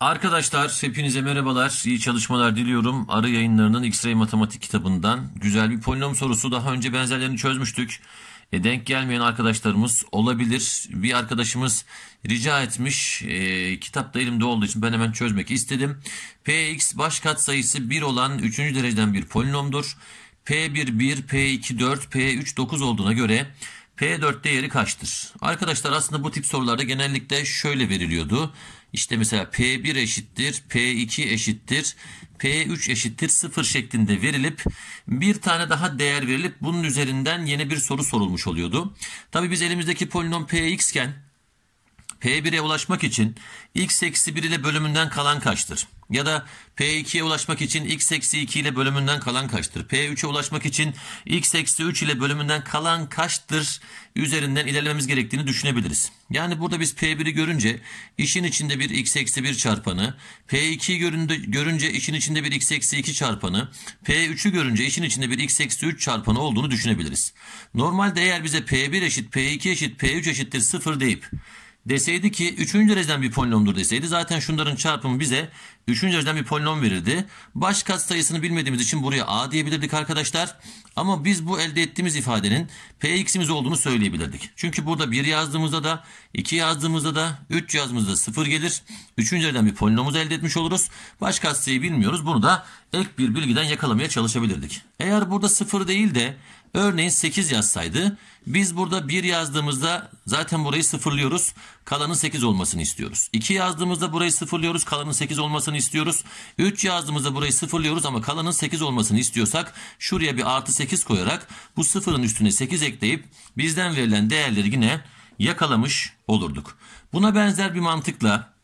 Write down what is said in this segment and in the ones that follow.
Arkadaşlar hepinize merhabalar. İyi çalışmalar diliyorum. Arı yayınlarının X-Ray Matematik kitabından güzel bir polinom sorusu. Daha önce benzerlerini çözmüştük. E, denk gelmeyen arkadaşlarımız olabilir. Bir arkadaşımız rica etmiş. E, kitap da elimde olduğu için ben hemen çözmek istedim. Px baş katsayısı 1 olan 3. dereceden bir polinomdur. P1 1, P2 4, P3 9 olduğuna göre P4 değeri kaçtır? Arkadaşlar aslında bu tip sorularda genellikle şöyle veriliyordu. İşte mesela P1 eşittir, P2 eşittir, P3 eşittir 0 şeklinde verilip bir tane daha değer verilip bunun üzerinden yeni bir soru sorulmuş oluyordu. Tabi biz elimizdeki polinom Px iken P1'e ulaşmak için x eksi 1 ile bölümünden kalan kaçtır? Ya da P2'ye ulaşmak için x eksi 2 ile bölümünden kalan kaçtır? P3'e ulaşmak için x eksi 3 ile bölümünden kalan kaçtır üzerinden ilerlememiz gerektiğini düşünebiliriz. Yani burada biz P1'i görünce işin içinde bir x eksi 1 çarpanı, P2'yi görünce, işin içinde bir x eksi 2 çarpanı, P3'ü görünce işin içinde bir x eksi 3 çarpanı olduğunu düşünebiliriz. Normalde eğer bize P1 eşit P2 eşit P3 eşittir 0 deyip Deseydi ki 3. dereceden bir polinomdur deseydi zaten şunların çarpımı bize 3. dereceden bir polinom verirdi. Baş sayısını bilmediğimiz için buraya a diyebilirdik arkadaşlar. Ama biz bu elde ettiğimiz ifadenin px'imiz olduğunu söyleyebilirdik. Çünkü burada 1 yazdığımızda da 2 yazdığımızda da 3 yazdığımızda da 0 gelir. 3. dereceden bir polinomumuzu elde etmiş oluruz. Baş katsayıyı bilmiyoruz. Bunu da ek bir bilgiden yakalamaya çalışabilirdik. Eğer burada 0 değil de Örneğin 8 yazsaydı biz burada 1 yazdığımızda zaten burayı sıfırlıyoruz. Kalanın 8 olmasını istiyoruz. 2 yazdığımızda burayı sıfırlıyoruz. Kalanın 8 olmasını istiyoruz. 3 yazdığımızda burayı sıfırlıyoruz ama kalanın 8 olmasını istiyorsak şuraya bir artı 8 koyarak bu sıfırın üstüne 8 ekleyip bizden verilen değerleri yine yakalamış olurduk. Buna benzer bir mantıkla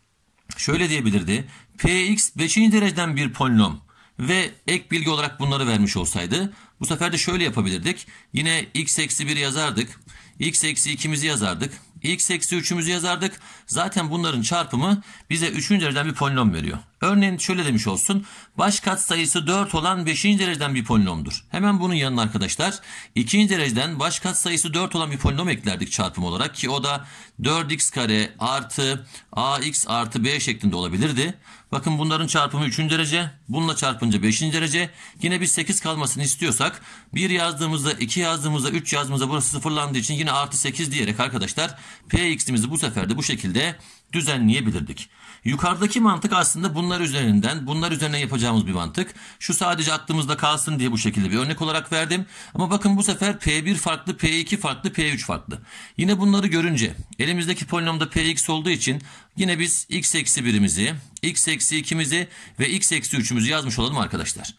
şöyle diyebilirdi. Px 5. dereceden bir polinom ve ek bilgi olarak bunları vermiş olsaydı bu sefer de şöyle yapabilirdik. Yine x eksi 1 yazardık. x eksi 2'mizi yazardık. x eksi 3'ümüzü yazardık. Zaten bunların çarpımı bize 3. dereceden bir polinom veriyor. Örneğin şöyle demiş olsun. Baş kat sayısı 4 olan 5. dereceden bir polinomdur. Hemen bunun yanına arkadaşlar 2. dereceden baş kat sayısı 4 olan bir polinom eklerdik çarpım olarak ki o da 4x kare artı ax artı b şeklinde olabilirdi. Bakın bunların çarpımı 3. derece. Bununla çarpınca 5. derece. Yine bir 8 kalmasını istiyorsak 1 yazdığımızda 2 yazdığımızda 3 yazdığımızda burası sıfırlandığı için yine artı 8 diyerek arkadaşlar px'imizi bu sefer de bu şekilde düzenleyebilirdik. Yukarıdaki mantık aslında bunlar üzerinden, bunlar üzerine yapacağımız bir mantık. Şu sadece attığımızda kalsın diye bu şekilde bir örnek olarak verdim. Ama bakın bu sefer P1 farklı, P2 farklı, P3 farklı. Yine bunları görünce elimizdeki polinomda Px olduğu için Yine biz x eksi 1'imizi, x eksi 2'mizi ve x eksi 3'ümüzü yazmış olalım arkadaşlar.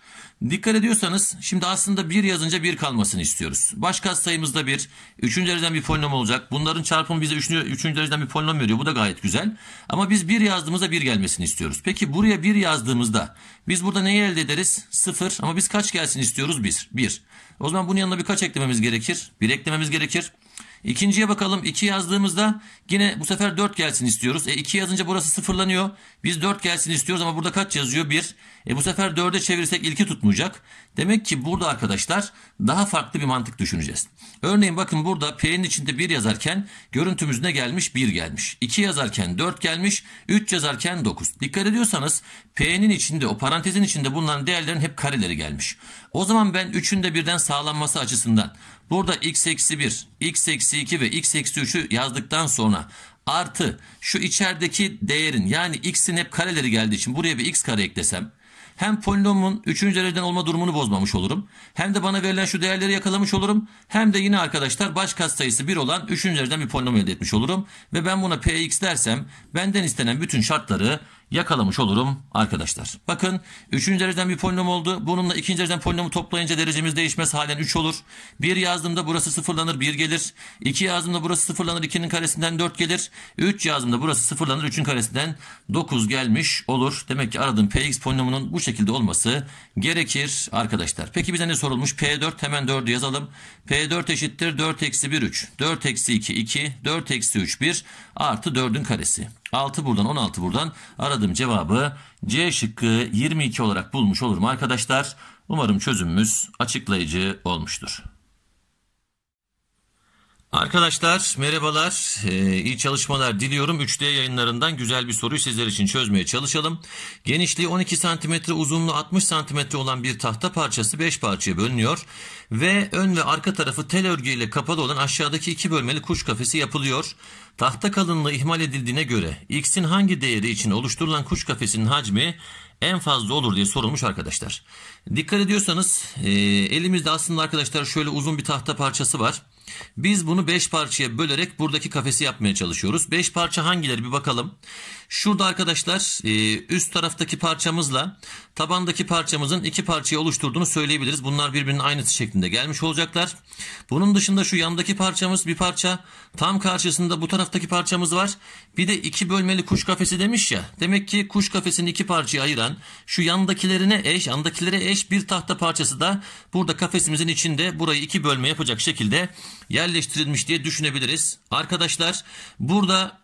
Dikkat ediyorsanız şimdi aslında 1 yazınca 1 kalmasını istiyoruz. Başka sayımızda da 1. 3. dereceden bir polinom olacak. Bunların çarpımı bize 3. 3. dereceden bir polinom veriyor. Bu da gayet güzel. Ama biz 1 yazdığımızda 1 gelmesini istiyoruz. Peki buraya 1 yazdığımızda biz burada neyi elde ederiz? 0. Ama biz kaç gelsin istiyoruz? 1. 1. O zaman bunun yanına birkaç eklememiz gerekir. 1 eklememiz gerekir. İkinciye bakalım. 2 yazdığımızda yine bu sefer 4 gelsin istiyoruz. E yazınca burası sıfırlanıyor. Biz 4 gelsin istiyoruz ama burada kaç yazıyor? 1. E bu sefer 4'e çevirsek ilki tutmayacak. Demek ki burada arkadaşlar daha farklı bir mantık düşüneceğiz. Örneğin bakın burada P'nin içinde 1 yazarken görüntümüz ne gelmiş? 1 gelmiş. 2 yazarken 4 gelmiş. 3 yazarken 9. Dikkat ediyorsanız P'nin içinde o parantezin içinde bulunan değerlerin hep kareleri gelmiş. O zaman ben 3'ün de birden sağlanması açısından Burada x eksi 1, x eksi 2 ve x eksi 3'ü yazdıktan sonra artı şu içerideki değerin yani x'in hep kareleri geldiği için buraya bir x kare eklesem hem polinomun 3. dereceden olma durumunu bozmamış olurum. Hem de bana verilen şu değerleri yakalamış olurum. Hem de yine arkadaşlar baş katsayısı 1 olan 3. dereceden bir polinom elde etmiş olurum. Ve ben buna px dersem benden istenen bütün şartları yakalamış olurum arkadaşlar. Bakın 3. dereceden bir polinom oldu. Bununla 2. dereceden polinomu toplayınca derecemiz değişmez. Halen 3 olur. 1 yazdığımda burası sıfırlanır 1 gelir. 2 yazdığımda burası sıfırlanır 2'nin karesinden 4 gelir. 3 yazdığımda burası sıfırlanır 3'ün karesinden 9 gelmiş olur. Demek ki aradığım px polinomunun bu şekilde olması gerekir arkadaşlar. Peki bize ne sorulmuş? p4 hemen 4'ü yazalım. p4 eşittir 4 eksi 1 3. 4 eksi 2 2. 4 eksi 3 1 artı 4'ün karesi. 6 buradan 16 buradan aradığım cevabı C şıkkı 22 olarak bulmuş olurum arkadaşlar. Umarım çözümümüz açıklayıcı olmuştur. Arkadaşlar merhabalar, ee, iyi çalışmalar diliyorum. 3D yayınlarından güzel bir soruyu sizler için çözmeye çalışalım. Genişliği 12 cm, uzunluğu 60 cm olan bir tahta parçası 5 parçaya bölünüyor. Ve ön ve arka tarafı tel örgüyle kapalı olan aşağıdaki iki bölmeli kuş kafesi yapılıyor. Tahta kalınlığı ihmal edildiğine göre x'in hangi değeri için oluşturulan kuş kafesinin hacmi en fazla olur diye sorulmuş arkadaşlar. Dikkat ediyorsanız e, elimizde aslında arkadaşlar şöyle uzun bir tahta parçası var. Biz bunu 5 parçaya bölerek buradaki kafesi yapmaya çalışıyoruz. 5 parça hangileri bir bakalım. Şurada arkadaşlar e, üst taraftaki parçamızla tabandaki parçamızın iki parçayı oluşturduğunu söyleyebiliriz. Bunlar birbirinin aynısı şeklinde gelmiş olacaklar. Bunun dışında şu yandaki parçamız bir parça. Tam karşısında bu taraftaki parçamız var. Bir de iki bölmeli kuş kafesi demiş ya. Demek ki kuş kafesini iki parçaya ayıran şu yandakilerine eş, yandakilere eş bir tahta parçası da burada kafesimizin içinde burayı iki bölme yapacak şekilde yerleştirilmiş diye düşünebiliriz. Arkadaşlar burada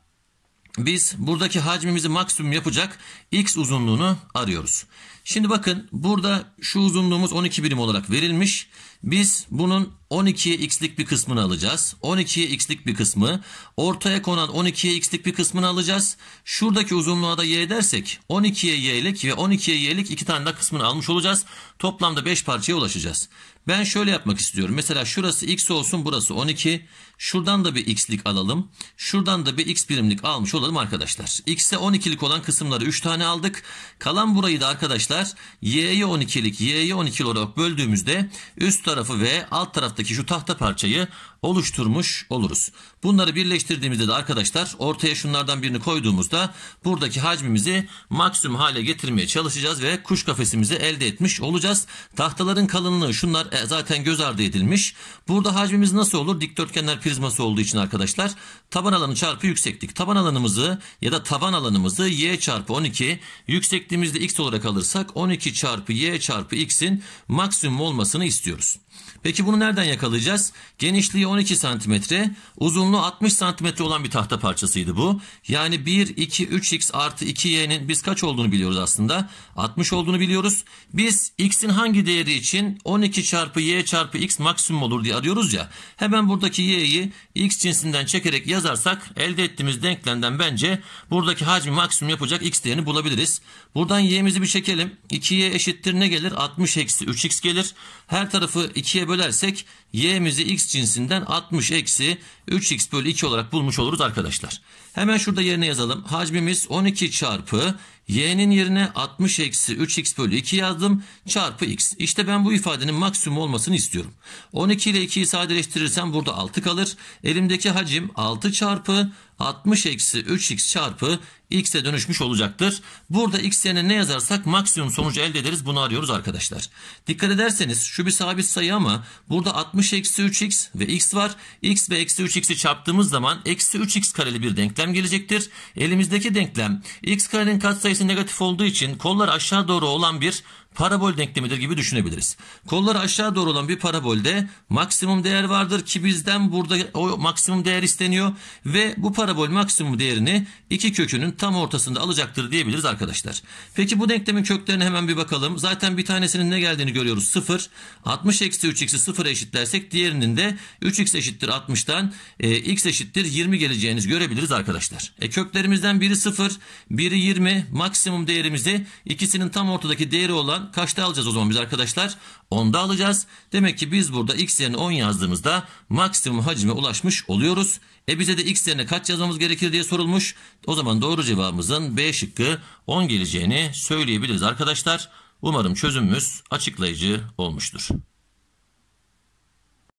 biz buradaki hacmimizi maksimum yapacak x uzunluğunu arıyoruz. Şimdi bakın burada şu uzunluğumuz 12 birim olarak verilmiş. Biz bunun 12 x'lik bir kısmını alacağız. 12 x'lik bir kısmı. Ortaya konan 12 x'lik bir kısmını alacağız. Şuradaki uzunluğa da y dersek 12'ye y'lik ve 12'ye y'lik iki tane daha kısmını almış olacağız. Toplamda 5 parçaya ulaşacağız. Ben şöyle yapmak istiyorum. Mesela şurası x olsun burası 12. Şuradan da bir x'lik alalım. Şuradan da bir x birimlik almış olalım arkadaşlar. x'e 12'lik olan kısımları 3 tane aldık. Kalan burayı da arkadaşlar arkadaşlar y'ye 12'lik y'ye 12 olarak böldüğümüzde üst tarafı ve alt taraftaki şu tahta parçayı oluşturmuş oluruz. Bunları birleştirdiğimizde de arkadaşlar ortaya şunlardan birini koyduğumuzda buradaki hacmimizi maksimum hale getirmeye çalışacağız ve kuş kafesimizi elde etmiş olacağız. Tahtaların kalınlığı şunlar e, zaten göz ardı edilmiş. Burada hacmimiz nasıl olur? Dikdörtgenler prizması olduğu için arkadaşlar taban alanı çarpı yükseklik. Taban alanımızı ya da taban alanımızı y çarpı 12 yüksekliğimizde x olarak alırsak 12 çarpı y çarpı x'in maksimum olmasını istiyoruz. Peki bunu nereden yakalayacağız? Genişliği 12 santimetre, uzunluğu 60 santimetre olan bir tahta parçasıydı bu. Yani 1, 2, 3x artı 2y'nin biz kaç olduğunu biliyoruz aslında. 60 olduğunu biliyoruz. Biz x'in hangi değeri için 12 çarpı y çarpı x maksimum olur diye arıyoruz ya. Hemen buradaki y'yi x cinsinden çekerek yazarsak elde ettiğimiz denklemden bence buradaki hacmi maksimum yapacak x değerini bulabiliriz. Buradan y'mizi bir çekelim. 2y eşittir ne gelir? 60 eksi 3x gelir. Her tarafı 2'ye bölersek y'mizi x cinsinden 60 eksi 3x bölü 2 olarak bulmuş oluruz arkadaşlar. Hemen şurada yerine yazalım. Hacmimiz 12 çarpı y'nin yerine 60 eksi 3x bölü 2 yazdım çarpı x. İşte ben bu ifadenin maksimum olmasını istiyorum. 12 ile 2'yi sadeleştirirsem burada 6 kalır. Elimdeki hacim 6 çarpı 60 eksi 3x çarpı x'e dönüşmüş olacaktır. Burada x yerine ne yazarsak maksimum sonucu elde ederiz. Bunu arıyoruz arkadaşlar. Dikkat ederseniz şu bir sabit sayı ama burada 60 eksi 3x ve x var. x ve eksi 3 xi çarptığımız zaman eksi 3x kareli bir denklem gelecektir. Elimizdeki denklem x karenin katsayısı negatif olduğu için kollar aşağı doğru olan bir parabol denklemidir gibi düşünebiliriz. Kolları aşağı doğru olan bir parabolde maksimum değer vardır ki bizden burada o maksimum değer isteniyor ve bu parabol maksimum değerini iki kökünün tam ortasında alacaktır diyebiliriz arkadaşlar. Peki bu denklemin köklerine hemen bir bakalım. Zaten bir tanesinin ne geldiğini görüyoruz 0. 60 eksi 3 eksi 0 eşitlersek diğerinin de 3x eşittir 60'tan e, x eşittir 20 geleceğiniz görebiliriz arkadaşlar. E, köklerimizden biri 0, biri 20 maksimum değerimizi ikisinin tam ortadaki değeri olan kaçta alacağız o zaman biz arkadaşlar? 10'da alacağız. Demek ki biz burada x yerine 10 yazdığımızda maksimum hacime ulaşmış oluyoruz. E bize de x yerine kaç yazmamız gerekir diye sorulmuş. O zaman doğru cevabımızın B şıkkı 10 geleceğini söyleyebiliriz arkadaşlar. Umarım çözümümüz açıklayıcı olmuştur.